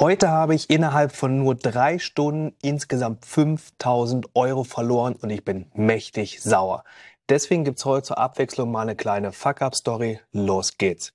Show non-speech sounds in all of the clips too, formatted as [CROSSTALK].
Heute habe ich innerhalb von nur drei Stunden insgesamt 5000 Euro verloren und ich bin mächtig sauer. Deswegen gibt es heute zur Abwechslung mal eine kleine Fuck-Up-Story. Los geht's.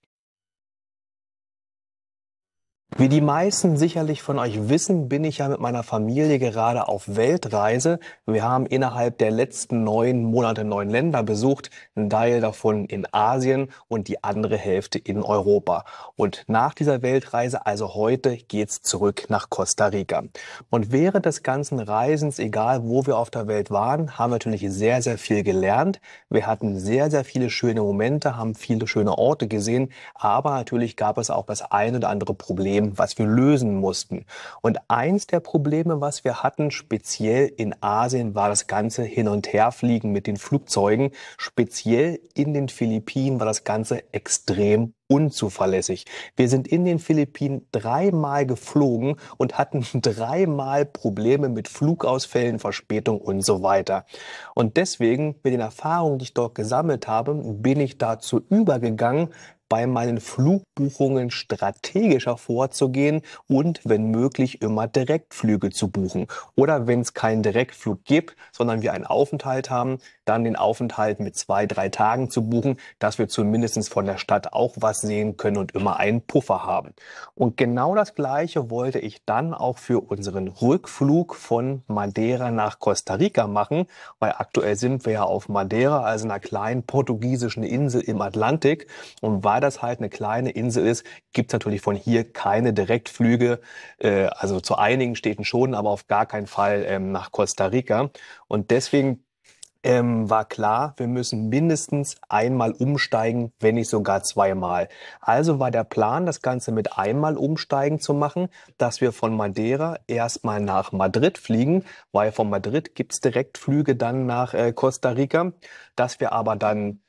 Wie die meisten sicherlich von euch wissen, bin ich ja mit meiner Familie gerade auf Weltreise. Wir haben innerhalb der letzten neun Monate neun Länder besucht, ein Teil davon in Asien und die andere Hälfte in Europa. Und nach dieser Weltreise, also heute, geht's zurück nach Costa Rica. Und während des ganzen Reisens, egal wo wir auf der Welt waren, haben wir natürlich sehr, sehr viel gelernt. Wir hatten sehr, sehr viele schöne Momente, haben viele schöne Orte gesehen, aber natürlich gab es auch das ein oder andere Problem Problem, was wir lösen mussten. Und eins der Probleme, was wir hatten, speziell in Asien, war das ganze Hin- und Herfliegen mit den Flugzeugen. Speziell in den Philippinen war das Ganze extrem unzuverlässig. Wir sind in den Philippinen dreimal geflogen und hatten [LAUGHS] dreimal Probleme mit Flugausfällen, Verspätung und so weiter. Und deswegen, mit den Erfahrungen, die ich dort gesammelt habe, bin ich dazu übergegangen, bei meinen Flugbuchungen strategischer vorzugehen und wenn möglich immer Direktflüge zu buchen. Oder wenn es keinen Direktflug gibt, sondern wir einen Aufenthalt haben, dann den Aufenthalt mit zwei, drei Tagen zu buchen, dass wir zumindest von der Stadt auch was sehen können und immer einen Puffer haben. Und genau das Gleiche wollte ich dann auch für unseren Rückflug von Madeira nach Costa Rica machen, weil aktuell sind wir ja auf Madeira, also einer kleinen portugiesischen Insel im Atlantik und waren da das halt eine kleine Insel ist, gibt es natürlich von hier keine Direktflüge, äh, also zu einigen Städten schon, aber auf gar keinen Fall ähm, nach Costa Rica. Und deswegen ähm, war klar, wir müssen mindestens einmal umsteigen, wenn nicht sogar zweimal. Also war der Plan, das Ganze mit einmal umsteigen zu machen, dass wir von Madeira erstmal nach Madrid fliegen, weil von Madrid gibt es Direktflüge dann nach äh, Costa Rica, dass wir aber dann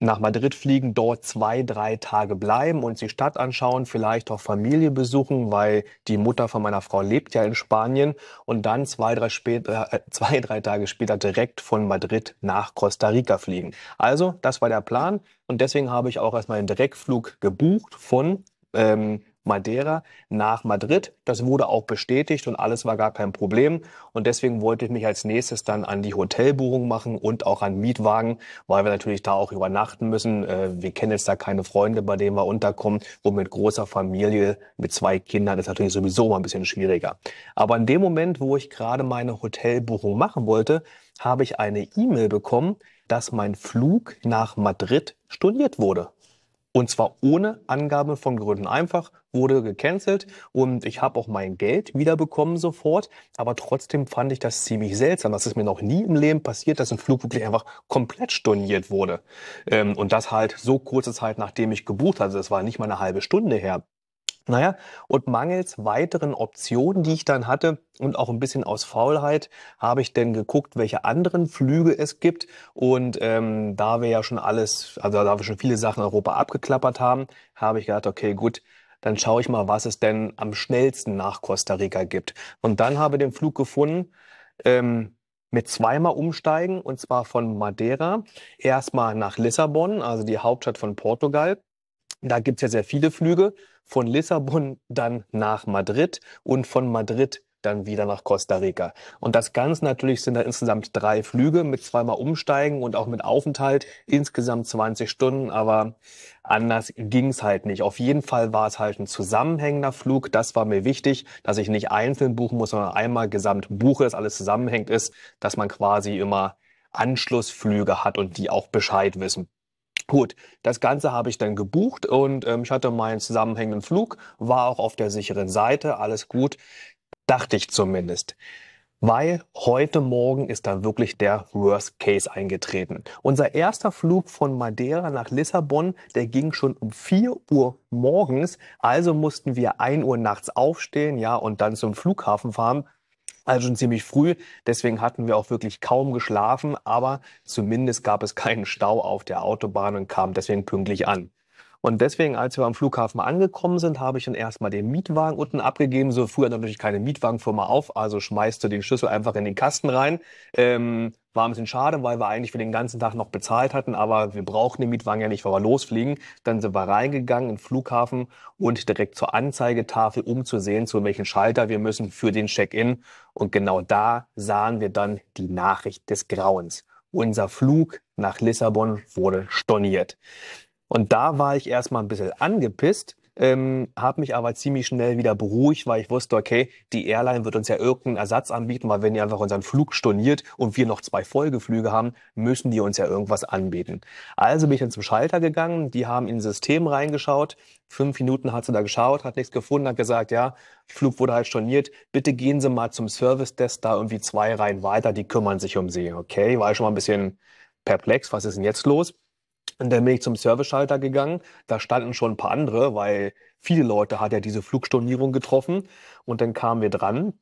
nach Madrid fliegen, dort zwei, drei Tage bleiben und die Stadt anschauen, vielleicht auch Familie besuchen, weil die Mutter von meiner Frau lebt ja in Spanien und dann zwei, drei, später, äh, äh, [LAUGHS] zwei, drei Tage später direkt von Madrid nach Costa Rica fliegen. Also, das war der Plan und deswegen habe ich auch erstmal einen Direktflug gebucht von ähm, Madeira nach Madrid. Das wurde auch bestätigt und alles war gar kein Problem. Und deswegen wollte ich mich als nächstes dann an die Hotelbuchung machen und auch an Mietwagen, weil wir natürlich da auch übernachten müssen. Äh, wir kennen jetzt da keine Freunde, bei denen wir unterkommen. Und mit großer Familie, mit zwei Kindern ist natürlich sowieso mal ein bisschen schwieriger. Aber in dem Moment, wo ich gerade meine Hotelbuchung machen wollte, habe ich eine E-Mail bekommen, dass mein Flug nach Madrid storniert wurde. Und zwar ohne Angabe von Gründen. Einfach wurde gecancelt und ich habe auch mein Geld wiederbekommen sofort. Aber trotzdem fand ich das ziemlich seltsam. Das ist mir noch nie im Leben passiert, dass ein Flug wirklich einfach komplett storniert wurde. Ähm, und das halt so kurze Zeit, nachdem ich gebucht hatte. Das war nicht mal eine halbe Stunde her. Naja, und mangels weiteren Optionen, die ich dann hatte und auch ein bisschen aus Faulheit, habe ich denn geguckt, welche anderen Flüge es gibt. Und ähm, da wir ja schon alles, also da wir schon viele Sachen in Europa abgeklappert haben, habe ich gedacht, okay, gut, dann schaue ich mal, was es denn am schnellsten nach Costa Rica gibt. Und dann habe ich den Flug gefunden ähm, mit zweimal umsteigen, und zwar von Madeira erstmal nach Lissabon, also die Hauptstadt von Portugal. Da gibt es ja sehr viele Flüge von Lissabon dann nach Madrid und von Madrid dann wieder nach Costa Rica. Und das Ganze natürlich sind da insgesamt drei Flüge mit zweimal Umsteigen und auch mit Aufenthalt, insgesamt 20 Stunden, aber anders ging's halt nicht. Auf jeden Fall war es halt ein zusammenhängender Flug, das war mir wichtig, dass ich nicht einzeln buchen muss, sondern einmal gesamt buche, dass alles zusammenhängt ist, dass man quasi immer Anschlussflüge hat und die auch Bescheid wissen. Gut, das Ganze habe ich dann gebucht und ähm, ich hatte meinen zusammenhängenden Flug, war auch auf der sicheren Seite, alles gut, dachte ich zumindest. Weil heute Morgen ist dann wirklich der Worst Case eingetreten. Unser erster Flug von Madeira nach Lissabon, der ging schon um 4 Uhr morgens, also mussten wir 1 Uhr nachts aufstehen, ja, und dann zum Flughafen fahren also schon ziemlich früh, deswegen hatten wir auch wirklich kaum geschlafen, aber zumindest gab es keinen Stau auf der Autobahn und kam deswegen pünktlich an. Und deswegen, als wir am Flughafen angekommen sind, habe ich dann erstmal den Mietwagen unten abgegeben. So früher natürlich keine Mietwagenfirma auf, also schmeißt du den Schlüssel einfach in den Kasten rein. Ähm, war ein bisschen schade, weil wir eigentlich für den ganzen Tag noch bezahlt hatten, aber wir brauchen den Mietwagen ja nicht, weil wir losfliegen. Dann sind wir reingegangen in den Flughafen und direkt zur Anzeigetafel, um zu sehen, zu welchem Schalter wir müssen für den Check-in. Und genau da sahen wir dann die Nachricht des Grauens. Unser Flug nach Lissabon wurde storniert. Und da war ich erstmal ein bisschen angepisst, ähm, habe mich aber ziemlich schnell wieder beruhigt, weil ich wusste, okay, die Airline wird uns ja irgendeinen Ersatz anbieten, weil wenn die einfach unseren Flug storniert und wir noch zwei Folgeflüge haben, müssen die uns ja irgendwas anbieten. Also bin ich dann zum Schalter gegangen, die haben in das System reingeschaut, fünf Minuten hat sie da geschaut, hat nichts gefunden, hat gesagt, ja, Flug wurde halt storniert, bitte gehen Sie mal zum Service-Desk da irgendwie zwei Reihen weiter, die kümmern sich um Sie. Okay, war ich schon mal ein bisschen perplex, was ist denn jetzt los? Und dann bin ich zum Serviceschalter gegangen. Da standen schon ein paar andere, weil viele Leute hat ja diese Flugstornierung getroffen. Und dann kamen wir dran.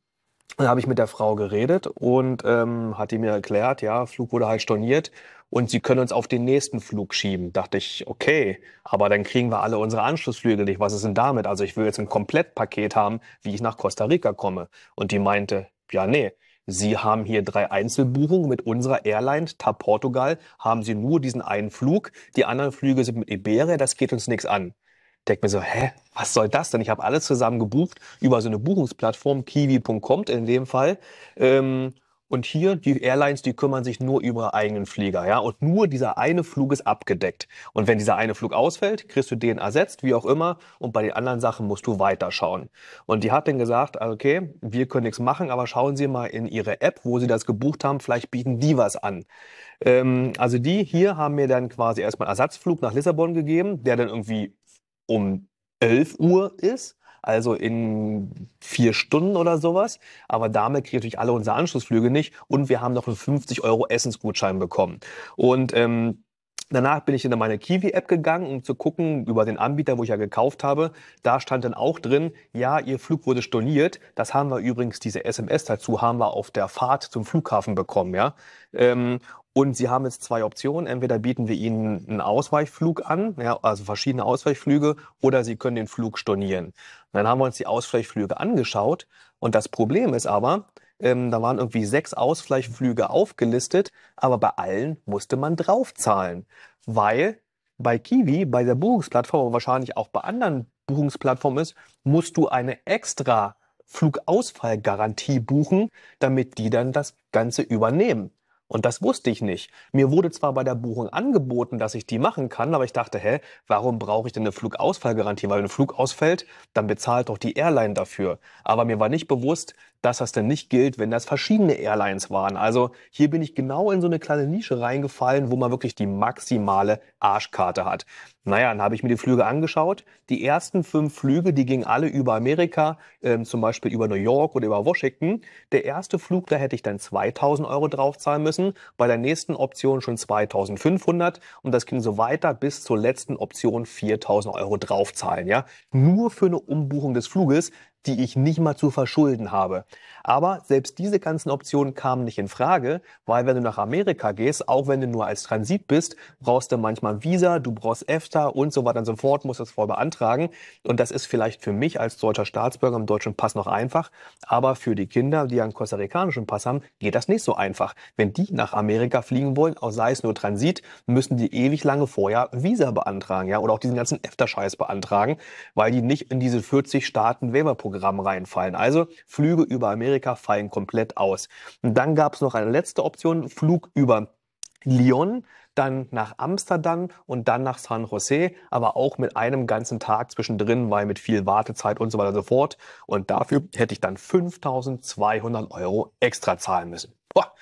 Dann habe ich mit der Frau geredet und ähm, hat die mir erklärt, ja, Flug wurde halt storniert und sie können uns auf den nächsten Flug schieben. Dachte ich, okay, aber dann kriegen wir alle unsere Anschlussflüge nicht. Was ist denn damit? Also ich will jetzt ein Komplettpaket haben, wie ich nach Costa Rica komme. Und die meinte, ja, nee, Sie haben hier drei Einzelbuchungen mit unserer Airline, TAP Portugal, haben Sie nur diesen einen Flug, die anderen Flüge sind mit Iberia, das geht uns nichts an. Denkt mir so, hä, was soll das denn? Ich habe alles zusammen gebucht über so eine Buchungsplattform, kiwi.com in dem Fall. Ähm, und hier, die Airlines, die kümmern sich nur über ihre eigenen Flieger, ja. Und nur dieser eine Flug ist abgedeckt. Und wenn dieser eine Flug ausfällt, kriegst du den ersetzt, wie auch immer. Und bei den anderen Sachen musst du weiterschauen. Und die hat dann gesagt, okay, wir können nichts machen, aber schauen Sie mal in Ihre App, wo Sie das gebucht haben. Vielleicht bieten die was an. Ähm, also die hier haben mir dann quasi erstmal einen Ersatzflug nach Lissabon gegeben, der dann irgendwie um 11 Uhr ist also in vier Stunden oder sowas. Aber damit kriegen natürlich alle unsere Anschlussflüge nicht und wir haben noch einen 50 Euro Essensgutschein bekommen. Und ähm, Danach bin ich in meine Kiwi-App gegangen, um zu gucken über den Anbieter, wo ich ja gekauft habe. Da stand dann auch drin, ja, Ihr Flug wurde storniert. Das haben wir übrigens, diese SMS dazu haben wir auf der Fahrt zum Flughafen bekommen, ja. Ähm, und Sie haben jetzt zwei Optionen. Entweder bieten wir Ihnen einen Ausweichflug an, ja, also verschiedene Ausweichflüge, oder Sie können den Flug stornieren. Und dann haben wir uns die Ausweichflüge angeschaut. Und das Problem ist aber, ähm, da waren irgendwie sechs Ausweichflüge aufgelistet, aber bei allen musste man draufzahlen, weil bei Kiwi, bei der Buchungsplattform und wahrscheinlich auch bei anderen Buchungsplattformen ist, musst du eine extra Flugausfallgarantie buchen, damit die dann das Ganze übernehmen. Und das wusste ich nicht. Mir wurde zwar bei der Buchung angeboten, dass ich die machen kann, aber ich dachte, hä, warum brauche ich denn eine Flugausfallgarantie? Weil wenn ein Flug ausfällt, dann bezahlt doch die Airline dafür. Aber mir war nicht bewusst, dass das denn nicht gilt, wenn das verschiedene Airlines waren. Also hier bin ich genau in so eine kleine Nische reingefallen, wo man wirklich die maximale Arschkarte hat. Naja, dann habe ich mir die Flüge angeschaut. Die ersten fünf Flüge, die gingen alle über Amerika, ähm, zum Beispiel über New York oder über Washington. Der erste Flug, da hätte ich dann 2000 Euro draufzahlen müssen, bei der nächsten Option schon 2500 und das ging so weiter bis zur letzten Option 4000 Euro draufzahlen. Ja? Nur für eine Umbuchung des Fluges die ich nicht mal zu verschulden habe. Aber selbst diese ganzen Optionen kamen nicht in Frage, weil wenn du nach Amerika gehst, auch wenn du nur als Transit bist, brauchst du manchmal ein Visa, du brauchst EFTA und so weiter und so fort, musst das voll beantragen. Und das ist vielleicht für mich als deutscher Staatsbürger im deutschen Pass noch einfach, aber für die Kinder, die einen kostarikanischen Pass haben, geht das nicht so einfach. Wenn die nach Amerika fliegen wollen, auch sei es nur Transit, müssen die ewig lange vorher Visa beantragen, ja, oder auch diesen ganzen EFTA-Scheiß beantragen, weil die nicht in diese 40 Staaten Wählerprogramm Programm reinfallen. Also Flüge über Amerika fallen komplett aus. Und dann gab es noch eine letzte Option, Flug über Lyon, dann nach Amsterdam und dann nach San Jose, aber auch mit einem ganzen Tag zwischendrin, weil mit viel Wartezeit und so weiter und so fort. Und dafür hätte ich dann 5200 Euro extra zahlen müssen. Boah.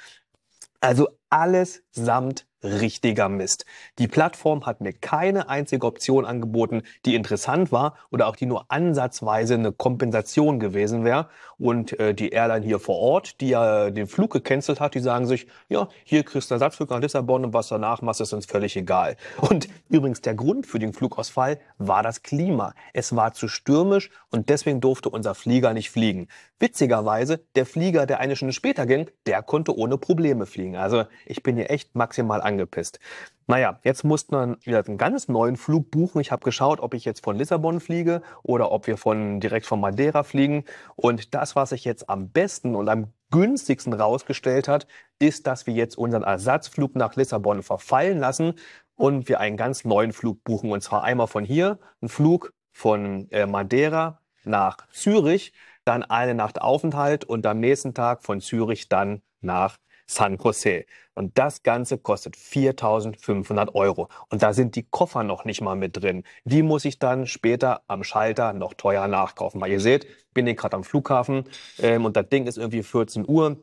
Also alles samt richtiger Mist. Die Plattform hat mir keine einzige Option angeboten, die interessant war oder auch die nur ansatzweise eine Kompensation gewesen wäre. Und äh, die Airline hier vor Ort, die ja äh, den Flug gecancelt hat, die sagen sich, ja, hier kriegst du einen Ersatzflug nach Lissabon und was danach machst, ist uns völlig egal. Und übrigens der Grund für den Flugausfall war das Klima. Es war zu stürmisch und deswegen durfte unser Flieger nicht fliegen. Witzigerweise, der Flieger, der eine Stunde später ging, der konnte ohne Probleme fliegen. Also ich bin hier echt maximal angekommen angepisst. Naja, jetzt mussten wir wieder einen ganz neuen Flug buchen. Ich habe geschaut, ob ich jetzt von Lissabon fliege oder ob wir von, direkt von Madeira fliegen. Und das, was sich jetzt am besten und am günstigsten rausgestellt hat, ist, dass wir jetzt unseren Ersatzflug nach Lissabon verfallen lassen und wir einen ganz neuen Flug buchen. Und zwar einmal von hier, einen Flug von äh, Madeira nach Zürich, dann eine Nacht Aufenthalt und am nächsten Tag von Zürich dann nach San Jose. Und das Ganze kostet 4.500 Euro. Und da sind die Koffer noch nicht mal mit drin. Die muss ich dann später am Schalter noch teuer nachkaufen. Weil ihr seht, bin ich gerade am Flughafen ähm, und das Ding ist irgendwie 14 Uhr.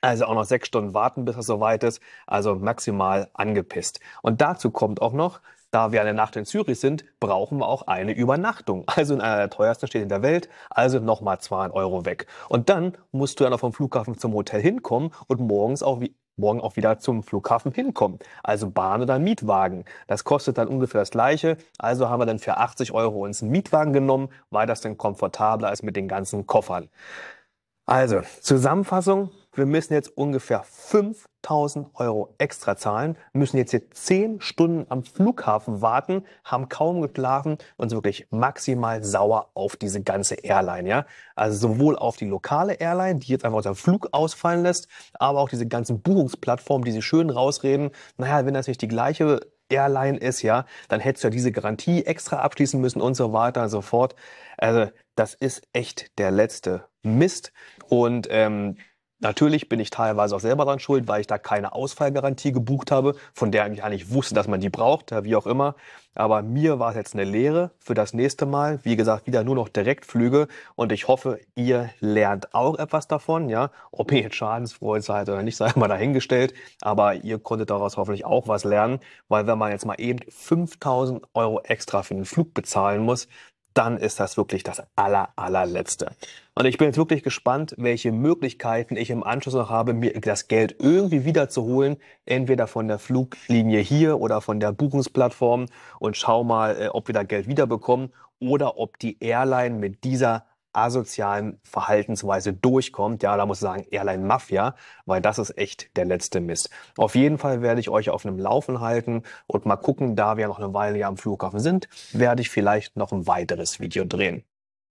Also auch noch sechs Stunden warten, bis es soweit ist. Also maximal angepisst. Und dazu kommt auch noch, da wir eine Nacht in Zürich sind, brauchen wir auch eine Übernachtung. Also in einer der teuersten Städte der Welt, also nochmal 2 Euro weg. Und dann musst du ja noch vom Flughafen zum Hotel hinkommen und morgens auch wie morgen auch wieder zum Flughafen hinkommen. Also Bahn oder Mietwagen. Das kostet dann ungefähr das gleiche. Also haben wir dann für 80 Euro uns einen Mietwagen genommen, weil das dann komfortabler ist mit den ganzen Koffern. Also, Zusammenfassung, wir müssen jetzt ungefähr 5000 Euro extra zahlen, müssen jetzt hier 10 Stunden am Flughafen warten, haben kaum geschlafen und sind wirklich maximal sauer auf diese ganze Airline. Ja? Also sowohl auf die lokale Airline, die jetzt einfach unseren Flug ausfallen lässt, aber auch diese ganzen Buchungsplattformen, die sie schön rausreden. Naja, wenn das nicht die gleiche Airline ist, ja, dann hättest du ja diese Garantie extra abschließen müssen und so weiter und so fort. Also das ist echt der letzte Mist. Und ähm, Natürlich bin ich teilweise auch selber dran schuld, weil ich da keine Ausfallgarantie gebucht habe, von der ich eigentlich wusste, dass man die braucht, wie auch immer. Aber mir war es jetzt eine Lehre für das nächste Mal. Wie gesagt, wieder nur noch Direktflüge und ich hoffe, ihr lernt auch etwas davon. Ja, ob ihr jetzt schadensfroh seid oder nicht, sei [LAUGHS] mal dahingestellt. Aber ihr konntet daraus hoffentlich auch was lernen, weil wenn man jetzt mal eben 5000 Euro extra für den Flug bezahlen muss, dann ist das wirklich das aller, allerletzte. Und ich bin jetzt wirklich gespannt, welche Möglichkeiten ich im Anschluss noch habe, mir das Geld irgendwie wiederzuholen. Entweder von der Fluglinie hier oder von der Buchungsplattform und schau mal, äh, ob wir da Geld wiederbekommen oder ob die Airline mit dieser asozialen Verhaltensweise durchkommt. Ja, da muss ich sagen, Airline Mafia, weil das ist echt der letzte Mist. Auf jeden Fall werde ich euch auf einem Laufen halten und mal gucken, da wir noch eine Weile hier am Flughafen sind, werde ich vielleicht noch ein weiteres Video drehen.